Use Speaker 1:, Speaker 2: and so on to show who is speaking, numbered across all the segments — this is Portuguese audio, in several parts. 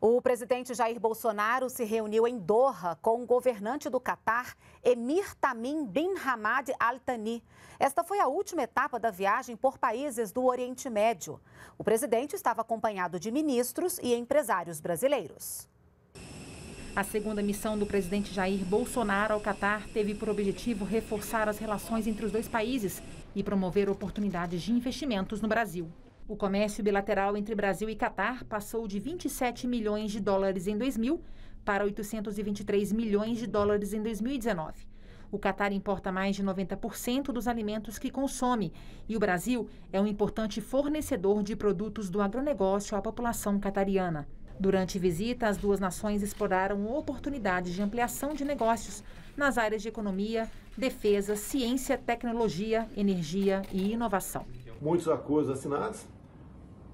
Speaker 1: O presidente Jair Bolsonaro se reuniu em Doha com o governante do Catar, Emir Tamim bin Hamad Al Thani. Esta foi a última etapa da viagem por países do Oriente Médio. O presidente estava acompanhado de ministros e empresários
Speaker 2: brasileiros. A segunda missão do presidente Jair Bolsonaro ao Catar teve por objetivo reforçar as relações entre os dois países e promover oportunidades de investimentos no Brasil. O comércio bilateral entre Brasil e Catar passou de 27 milhões de dólares em 2000 para 823 milhões de dólares em 2019. O Catar importa mais de 90% dos alimentos que consome e o Brasil é um importante fornecedor de produtos do agronegócio à população catariana. Durante visita, as duas nações exploraram oportunidades de ampliação de negócios nas áreas de economia, defesa, ciência, tecnologia, energia e inovação.
Speaker 3: Muitos acordos assinados,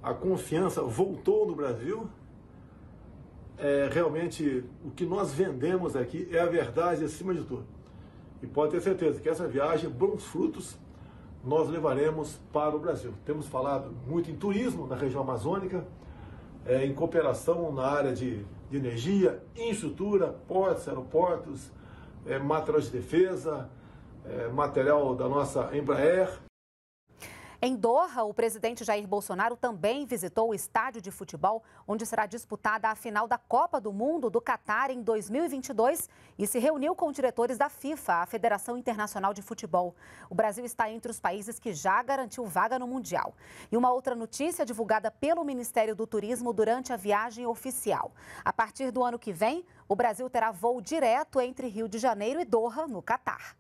Speaker 3: a confiança voltou no Brasil. É, realmente, o que nós vendemos aqui é a verdade acima de tudo. E pode ter certeza que essa viagem, bons frutos, nós levaremos para o Brasil. Temos falado muito em turismo na região amazônica, é, em cooperação na área de, de energia, infraestrutura, portos, aeroportos, é, material de defesa, é, material da nossa Embraer.
Speaker 1: Em Doha, o presidente Jair Bolsonaro também visitou o estádio de futebol, onde será disputada a final da Copa do Mundo do Catar em 2022 e se reuniu com diretores da FIFA, a Federação Internacional de Futebol. O Brasil está entre os países que já garantiu vaga no Mundial. E uma outra notícia divulgada pelo Ministério do Turismo durante a viagem oficial. A partir do ano que vem, o Brasil terá voo direto entre Rio de Janeiro e Doha, no Catar.